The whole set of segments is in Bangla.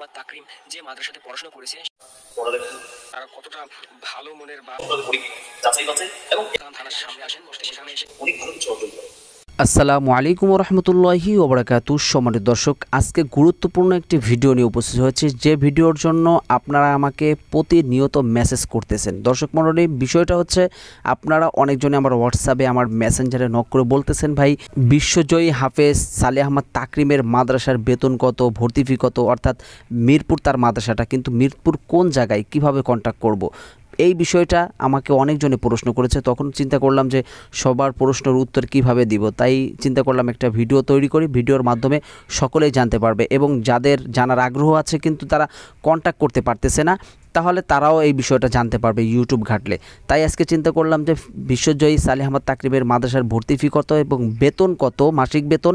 বা তাকরিম যে মাদ্রাসাতে পড়াশোনা করেছে তারা কতটা ভালো মনের বা যাচাই বাছাই এবং থানার সামনে আসেন সেখানে এসে অনেক ভালো কিছু অর্জন করে আসসালামু আলাইকুম রহমতুল্লাহি ওবরাকাতু সমানের দর্শক আজকে গুরুত্বপূর্ণ একটি ভিডিও নিয়ে উপস্থিত হয়েছে যে ভিডিওর জন্য আপনারা আমাকে প্রতিনিয়ত মেসেজ করতেছেন দর্শক মন্ডলী বিষয়টা হচ্ছে আপনারা অনেকজনে আমার হোয়াটসঅ্যাপে আমার মেসেঞ্জারে নক করে বলতেছেন ভাই বিশ্বজয়ী হাফেজ সালে আহমদ তাকরিমের মাদ্রাসার বেতন কত ভর্তি ফি কত অর্থাৎ মিরপুর তার মাদ্রাসাটা কিন্তু মিরপুর কোন জায়গায় কিভাবে কন্ট্যাক্ট করব। এই বিষয়টা আমাকে অনেকজনে প্রশ্ন করেছে তখন চিন্তা করলাম যে সবার প্রশ্নের উত্তর কিভাবে দিব তাই চিন্তা করলাম একটা ভিডিও তৈরি করি ভিডিওর মাধ্যমে সকলেই জানতে পারবে এবং যাদের জানার আগ্রহ আছে কিন্তু তারা কন্ট্যাক্ট করতে পারতেছে না তাহলে তারাও এই বিষয়টা জানতে পারবে ইউটিউব ঘাটলে তাই আজকে চিন্তা করলাম যে বিশ্বজয়ী সালে আহমদ তাকরিবের মাদ্রাসার ভর্তি ফি কত এবং বেতন কত মাসিক বেতন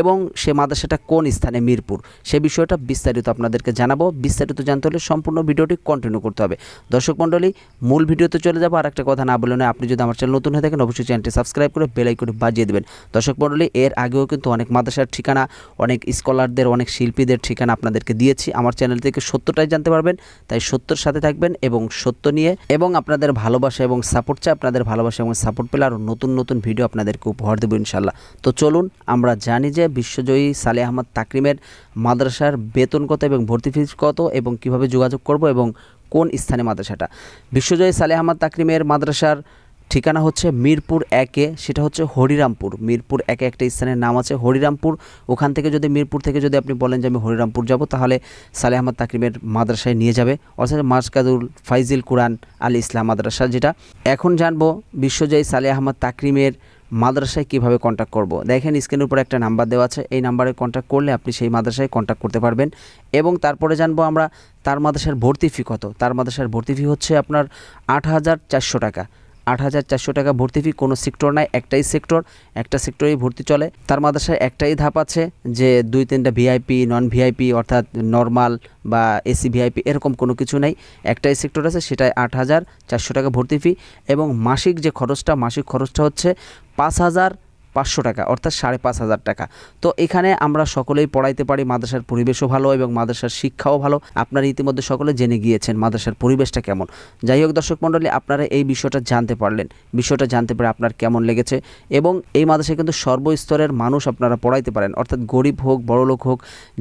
এবং সে মাদ্রাসাটা কোন স্থানে মিরপুর সে বিষয়টা বিস্তারিত আপনাদেরকে জানাবো বিস্তারিত জানতে হলে সম্পূর্ণ ভিডিওটি কন্টিনিউ করতে হবে দর্শক মণ্ডলী মূল ভিডিওতে চলে যাবো আর একটা কথা না বলে নয় আপনি যদি আমার চ্যানেল নতুন হয়ে থাকেন অবশ্যই চ্যানেলটি সাবস্ক্রাইব করে বেলাই করে বাজিয়ে দেবেন দর্শক মণ্ডলী এর আগেও কিন্তু অনেক মাদ্রাসার ঠিকানা অনেক স্কলারদের অনেক শিল্পীদের ঠিকানা আপনাদেরকে দিয়েছি আমার চ্যানেল থেকে সত্যটাই জানতে পারবেন তাই সত্য সাথে থাকবেন এবং সত্য নিয়ে এবং আপনাদের ভালোবাসা এবং সাপোর্ট চাই আপনাদের ভালোবাসা এবং সাপোর্ট পেলে আরও নতুন নতুন ভিডিও আপনাদেরকে উপহার দেবো ইনশাল্লাহ তো চলুন আমরা জানি যে বিশ্বজয়ী সালে আহমদ তাকরিমের মাদ্রাসার বেতন কত এবং ভর্তি ফিজ কত এবং কিভাবে যোগাযোগ করব এবং কোন স্থানে মাদ্রাসাটা বিশ্বজয়ী সালে আহমদ তাকরিমের মাদ্রাসার ঠিকানা হচ্ছে মিরপুর একে সেটা হচ্ছে হরিরামপুর মিরপুর একে একটা স্থানের নাম আছে হরিরামপুর ওখান থেকে যদি মিরপুর থেকে যদি আপনি বলেন যে আমি হরিরামপুর যাব তাহলে সালে আহমদ তাকরিমের মাদ্রাসায় নিয়ে যাবে অর্থাৎ মাসকাদুল ফাইজিল কুরআন আল ইসলাম মাদ্রাসা যেটা এখন জানবো বিশ্বজয়ী সালে আহমদ তাকরিমের মাদ্রাসায় কিভাবে কন্ট্যাক্ট করব দেখেন স্ক্রিনের উপর একটা নাম্বার দেওয়া আছে এই নাম্বারে কন্ট্যাক্ট করলে আপনি সেই মাদ্রাসায় কন্ট্যাক্ট করতে পারবেন এবং তারপরে জানবো আমরা তার মাদ্রাসার ভর্তি ফি কত তার মাদ্রাসার ভর্তি ফি হচ্ছে আপনার আট হাজার চারশো টাকা আট হাজার চারশো টাকা ভর্তি ফি কোনো সেক্টর নাই একটাই সেক্টর একটা সেক্টরেই ভর্তি চলে তার মাদ্রাসায় একটাই ধাপ আছে যে দুই তিনটা ভিআইপি নন ভিআইপি অর্থাৎ নর্মাল বা এসি ভিআইপি এরকম কোনো কিছু নেই একটাই সেক্টর আছে সেটায় আট হাজার চারশো টাকা ভর্তি ফি এবং মাসিক যে খরচটা মাসিক খরচটা হচ্ছে পাঁচ হাজার পাঁচশো টাকা অর্থাৎ সাড়ে পাঁচ হাজার টাকা তো এখানে আমরা সকলেই পড়াইতে পারি মাদ্রাসার পরিবেশও ভালো এবং মাদ্রাসার শিক্ষাও ভালো আপনারা ইতিমধ্যে সকলে জেনে গিয়েছেন মাদ্রাসার পরিবেশটা কেমন যাই হোক দর্শক মণ্ডলী আপনারা এই বিষয়টা জানতে পারলেন বিষয়টা জানতে পারে আপনার কেমন লেগেছে এবং এই মাদ্রাসায় কিন্তু সর্বস্তরের মানুষ আপনারা পড়াইতে পারেন অর্থাৎ গরিব হোক বড়লোক হোক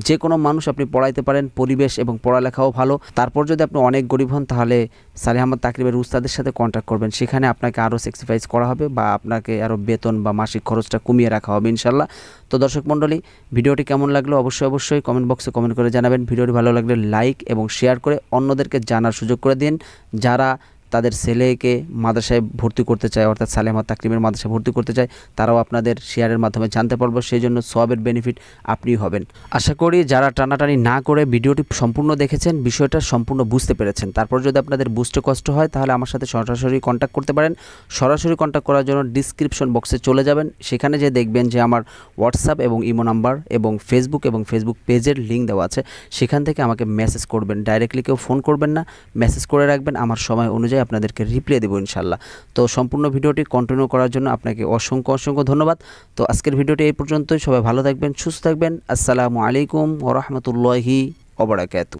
যে কোনো মানুষ আপনি পড়াইতে পারেন পরিবেশ এবং পড়ালেখাও ভালো তারপর যদি আপনি অনেক গরিব হন তাহলে সালে আহমদ তাকরিবের উস্তাদের সাথে কন্ট্যাক্ট করবেন সেখানে আপনাকে আরও সেক্সিফাইজ করা হবে বা আপনাকে আরও বেতন বা মাসিক খরচটা কমিয়ে রাখা হবে ইনশাল্লাহ তো দর্শক মণ্ডলী ভিডিওটি কেমন লাগলো অবশ্যই অবশ্যই কমেন্ট বক্সে কমেন্ট করে জানাবেন ভিডিওটি ভালো লাগলে লাইক এবং শেয়ার করে অন্যদেরকে জানার সুযোগ করে দিন যারা তাদের ছেলেকে মাদ্রাসায় ভর্তি করতে চায় অর্থাৎ সালেমা তাকরিমের মাদ্রাসায় ভর্তি করতে চায় তারাও আপনাদের শেয়ারের মাধ্যমে জানতে পারবো সেই জন্য সবের বেনিফিট আপনিই হবেন আশা করি যারা টানাটানি না করে ভিডিওটি সম্পূর্ণ দেখেছেন বিষয়টা সম্পূর্ণ বুঝতে পেরেছেন তারপর যদি আপনাদের বুঝতে কষ্ট হয় তাহলে আমার সাথে সরাসরি কন্ট্যাক্ট করতে পারেন সরাসরি কন্ট্যাক্ট করার জন্য ডিসক্রিপশন বক্সে চলে যাবেন সেখানে যে দেখবেন যে আমার হোয়াটসঅ্যাপ এবং ইমো নাম্বার এবং ফেসবুক এবং ফেসবুক পেজের লিঙ্ক দেওয়া আছে সেখান থেকে আমাকে মেসেজ করবেন ডাইরেক্টলি কেউ ফোন করবেন না মেসেজ করে রাখবেন আমার সময় অনুযায়ী আপনাদেরকে রিপ্লে দেবো ইনশাল্লাহ তো সম্পূর্ণ ভিডিওটি কন্টিনিউ করার জন্য আপনাকে অসংখ্য অসংখ্য ধন্যবাদ তো আজকের ভিডিওটি এই পর্যন্তই সবাই ভালো থাকবেন সুস্থ থাকবেন আসসালামু আলাইকুম ওরহমতুল্লাহি ওবরাকাত